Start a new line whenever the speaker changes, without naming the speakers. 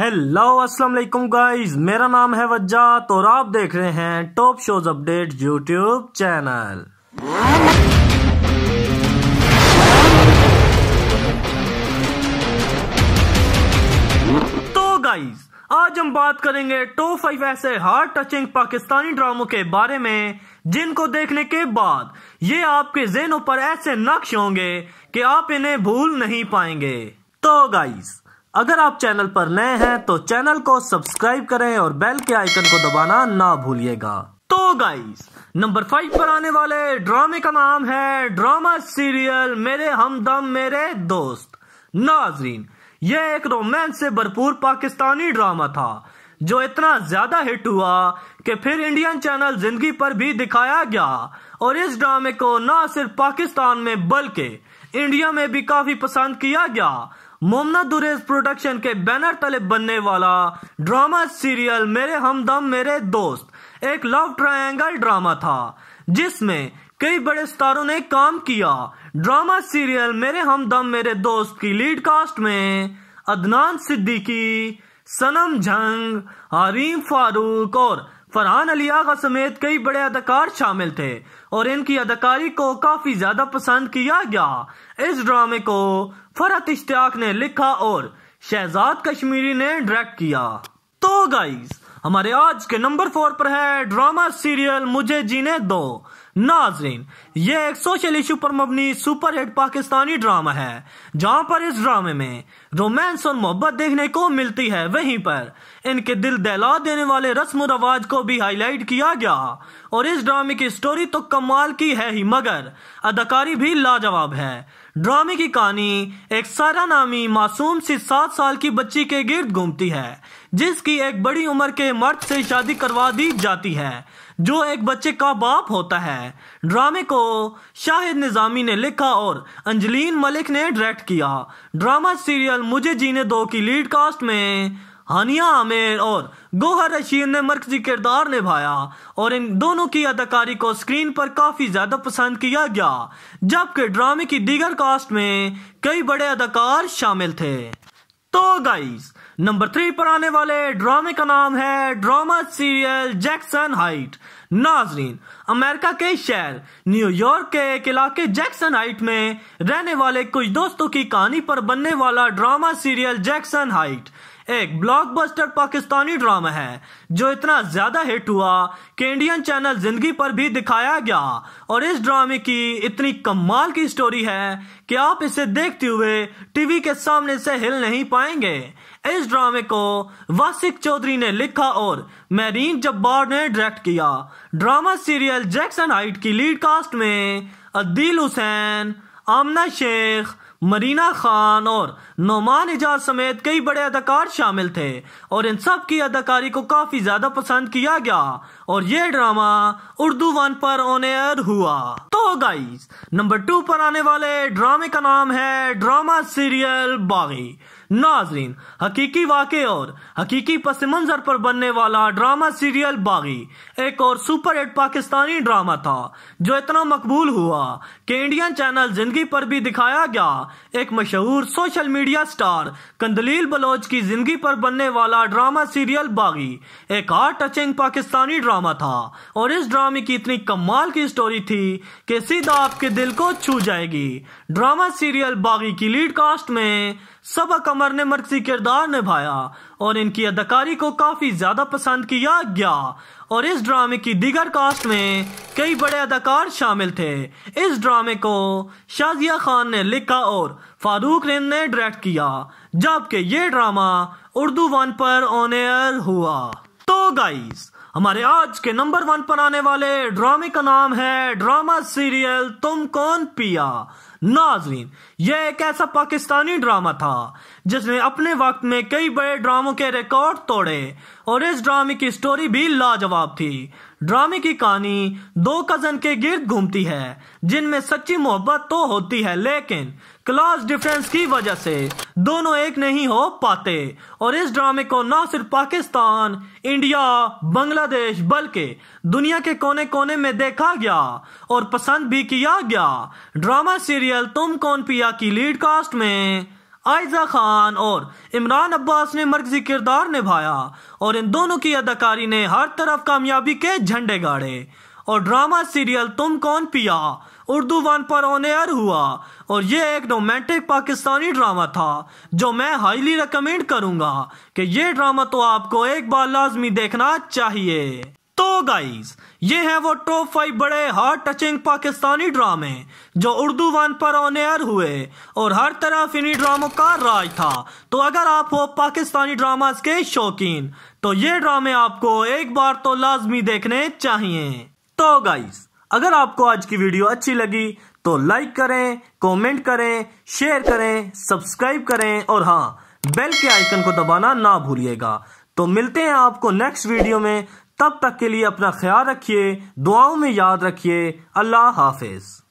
hello अस्सलाम वालेकुम guys मेरा नाम है वज्जात और आप देख रहे हैं top shows update YouTube channel तो गाइस आज हम बात करेंगे टॉप फाइव ऐसे हार्ट टचिंग पाकिस्तानी ड्रामों के बारे में जिनको देखने के बाद ये आपके जेनों पर ऐसे नक्श होंगे कि आप इन्हें भूल नहीं पाएंगे तो गाइस अगर आप चैनल पर नए हैं तो चैनल को सब्सक्राइब करें और बेल के आइकन को दबाना ना भूलिएगा तो गाइस नंबर फाइव पर आने वाले ड्रामे का नाम है ड्रामा सीरियल मेरे हमदम मेरे दोस्त नाजरीन यह एक रोमांस से भरपूर पाकिस्तानी ड्रामा था जो इतना ज्यादा हिट हुआ कि फिर इंडियन चैनल जिंदगी पर भी दिखाया गया और इस ड्रामे को न सिर्फ पाकिस्तान में बल्कि इंडिया में भी काफी पसंद किया गया मोमना दुरेज प्रोडक्शन के बैनर तले बनने वाला ड्रामा सीरियल मेरे हमदम मेरे दोस्त एक लव ट्रायंगल ड्रामा था जिसमें कई बड़े स्टारों ने काम किया ड्रामा सीरियल मेरे हमदम मेरे दोस्त की लीड कास्ट में अदनान सिद्दीकी सनम जंग हरीम फारूक और फरहान अलियागा समेत कई बड़े अदाकार शामिल थे और इनकी अदाकारी को काफी ज्यादा पसंद किया गया इस ड्रामे को फरहत इश्तियाक ने लिखा और शहजाद कश्मीरी ने डायरेक्ट किया तो गाइज़ हमारे आज के नंबर फोर पर है ड्रामा सीरियल मुझे जीने दो नाजरीन ये एक सोशल इशू पर मबनी सुपर हिट पाकिस्तानी ड्रामा है जहां पर इस ड्रामे में रोमांस और मोहब्बत देखने को मिलती है वहीं पर इनके दिल दहला देने वाले रस्म रवाज को भी हाईलाइट किया गया और इस ड्रामे की स्टोरी तो कमाल की है ही मगर अदाकारी भी लाजवाब है ड्रामे की कहानी एक सारा नामी मासूम सी सात साल की बच्ची के गिर्द घूमती है जिसकी एक बड़ी उम्र के मर्द से शादी करवा दी जाती है जो एक बच्चे का बाप होता है ड्रामे को शाहिद निज़ामी ने लिखा और अंजलीन मलिक ने डायरेक्ट किया ड्रामा सीरियल मुझे जीने दो की लीड कास्ट में हानिया आमिर और गोहर रशीद ने मरकजी किरदार निभाया और इन दोनों की अदाकारी को स्क्रीन पर काफ़ी ज़्यादा पसंद किया गया जबकि ड्रामे की दीगर कास्ट में कई बड़े अदाकार शामिल थे तो गाइज़ नंबर थ्री पर आने वाले ड्रामे का नाम है ड्रामा सीरियल जैक्सन हाइट नाजरीन अमेरिका के शहर न्यूयॉर्क के एक इलाके जैक्सन हाइट में रहने वाले कुछ दोस्तों की कहानी पर बनने वाला ड्रामा सीरियल जैक्सन हाइट एक ब्लॉकबस्टर पाकिस्तानी ड्रामा है जो इतना ज्यादा हिट हुआ कि इंडियन चैनल जिंदगी पर भी दिखाया गया और इस ड्रामे की इतनी कमाल की स्टोरी है कि आप इसे देखते हुए टीवी के सामने से हिल नहीं पाएंगे इस ड्रामे को वासिक चौधरी ने लिखा और मैरीन जब्बार ने डायरेक्ट किया ड्रामा सीरियल जैक्सन हाइट की लीड कास्ट में अदील हुसैन आमना शेख मरीना खान और नोमान एजाज समेत कई बड़े अदाकार शामिल थे और इन सब की अदाकारी को काफ़ी ज़्यादा पसंद किया गया और ये ड्रामा उर्दू वन पर ऑन एयर हुआ तो गाइस नंबर टू पर आने वाले ड्रामे का नाम है ड्रामा सीरियल बागी नाजरीन हकीकी वाक़े और हकीकी पस मंज़र पर बनने वाला ड्रामा सीरियल बागी एक और सुपर हिट पाकिस्तानी ड्रामा था जो इतना मकबूल हुआ कि इंडियन चैनल जिंदगी पर भी दिखाया गया एक मशहूर social media star Qandeel Baloch की जिंदगी पर बनने वाला ड्रामा सीरियल बागी एक हार्ट टचिंग पाकिस्तानी ड्रामा था और इस ड्रामे की इतनी कमाल की स्टोरी थी कि सीधा आपके दिल को छू जाएगी ड्रामा सीरियल बागी की लीड कास्ट में सबक अमर ने मर्कजी किरदार निभाया और इनकी अदाकारी को काफ़ी ज़्यादा पसंद किया गया और इस ड्रामे की दिगर कास्ट में कई बड़े अदाकार शामिल थे इस ड्रामे को शाजिया खान ने लिखा और फारूक रिंद ने डायरेक्ट किया जबकि ये ड्रामा उर्दू वन पर ऑन एयर हुआ तो गाइस हमारे आज के नंबर वन पर आने वाले ड्रामे का नाम है ड्रामा सीरियल तुम कौन पिया नाजरीन यह एक ऐसा पाकिस्तानी ड्रामा था जिसने अपने वक्त में कई बड़े ड्रामों के रिकॉर्ड तोड़े और इस ड्रामे की स्टोरी भी लाजवाब थी ड्रामे की कहानी दो कजन के गिर्द घूमती है जिनमें सच्ची मोहब्बत तो होती है लेकिन क्लास डिफरेंस की वजह से दोनों एक नहीं हो पाते और इस ड्रामे को ना सिर्फ पाकिस्तान इंडिया बांग्लादेश बल्कि दुनिया के कोने कोने में देखा गया और पसंद भी किया गया ड्रामा सीरियल तुम कौन पिया की लीड कास्ट में आयजा खान और इमरान अब्बास ने मरकजी किरदार निभाया और इन दोनों की अदाकारी ने हर तरफ कामयाबी के झंडे गाड़े और drama serial Tum Kon Piya Urdu one पर ऑन एयर हुआ और ये एक रोमांटिक पाकिस्तानी ड्रामा था जो मैं हाईली रिकमेंड करूंगा कि ये ड्रामा तो आपको एक बार लाजमी देखना चाहिए तो गाइस ये हैं वो टॉप फाइव बड़े हार्ट टचिंग पाकिस्तानी ड्रामे जो उर्दू वन पर ऑन एयर हुए और हर तरफ इन्हीं ड्रामों का राज था तो अगर आप हो पाकिस्तानी ड्रामास के शौकीन तो ये ड्रामे आपको एक बार तो लाजमी देखने चाहिए तो गाइस अगर आपको आज की वीडियो अच्छी लगी तो लाइक करें कमेंट करें शेयर करें सब्सक्राइब करें और हाँ बेल के आइकन को दबाना ना भूलिएगा तो मिलते हैं आपको नेक्स्ट वीडियो में तब तक के लिए अपना ख्याल रखिए दुआओं में याद रखिए अल्लाह हाफिज़